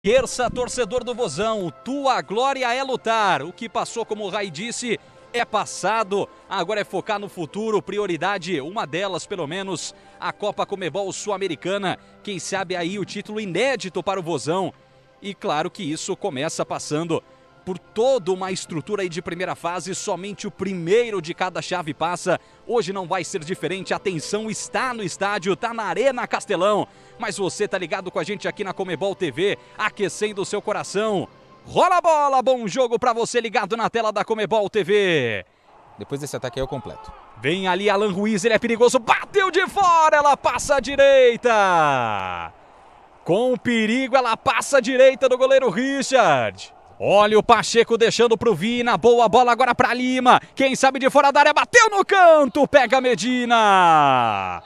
Terça, torcedor do Vozão, tua glória é lutar. O que passou, como o Rai disse, é passado. Agora é focar no futuro, prioridade, uma delas pelo menos, a Copa Comebol Sul-Americana. Quem sabe aí o título inédito para o Vozão. E claro que isso começa passando por toda uma estrutura aí de primeira fase, somente o primeiro de cada chave passa. Hoje não vai ser diferente, a atenção está no estádio, está na Arena Castelão. Mas você tá ligado com a gente aqui na Comebol TV, aquecendo o seu coração. Rola a bola, bom jogo para você ligado na tela da Comebol TV. Depois desse ataque aí eu completo. Vem ali Alan Ruiz, ele é perigoso, bateu de fora, ela passa à direita. Com perigo, ela passa à direita do goleiro Richard. Olha o Pacheco deixando pro Vina. Boa bola agora para Lima. Quem sabe de fora da área bateu no canto. Pega Medina.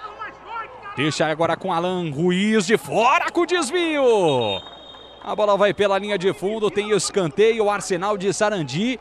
Deixa agora com Alan Ruiz de fora com o desvio. A bola vai pela linha de fundo. Tem escanteio. Arsenal de Sarandi.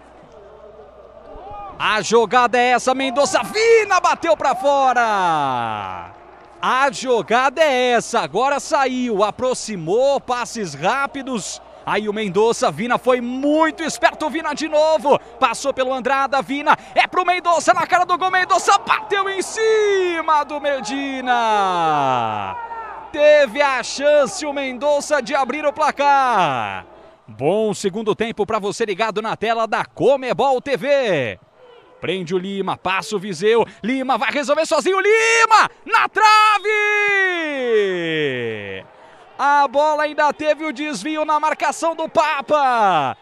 A jogada é essa. Mendonça Vina bateu para fora. A jogada é essa. Agora saiu. Aproximou. Passes rápidos Aí o Mendonça, Vina foi muito esperto, Vina de novo. Passou pelo Andrada, Vina é pro Mendonça na cara do gol. Mendonça bateu em cima do Medina. Teve a chance o Mendonça de abrir o placar. Bom segundo tempo para você ligado na tela da Comebol TV. Prende o Lima, passa o Viseu. Lima vai resolver sozinho. Lima na trave. A bola ainda teve o desvio na marcação do Papa.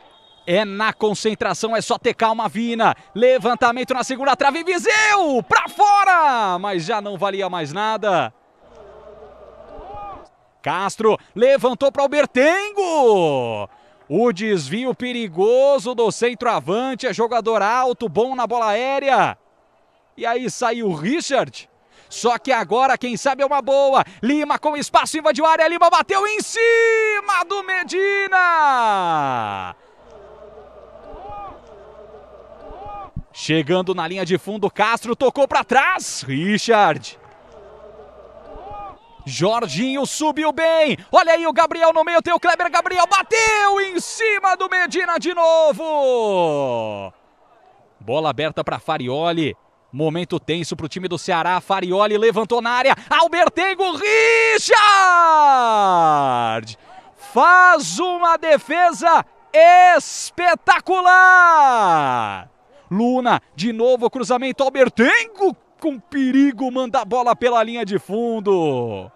É na concentração, é só ter calma, Vina. Levantamento na segunda trave, Viseu! Pra fora! Mas já não valia mais nada. Castro levantou para o Bertengo. O desvio perigoso do centroavante, é jogador alto, bom na bola aérea. E aí saiu o Richard. Só que agora, quem sabe é uma boa. Lima com espaço, invadiu a área. Lima bateu em cima do Medina. Chegando na linha de fundo, Castro tocou para trás. Richard. Jorginho subiu bem. Olha aí o Gabriel no meio, tem o Kleber Gabriel. Bateu em cima do Medina de novo. Bola aberta para Farioli. Momento tenso para o time do Ceará. Farioli levantou na área. Albertengo Richard faz uma defesa espetacular. Luna, de novo cruzamento. Albertengo com perigo manda a bola pela linha de fundo.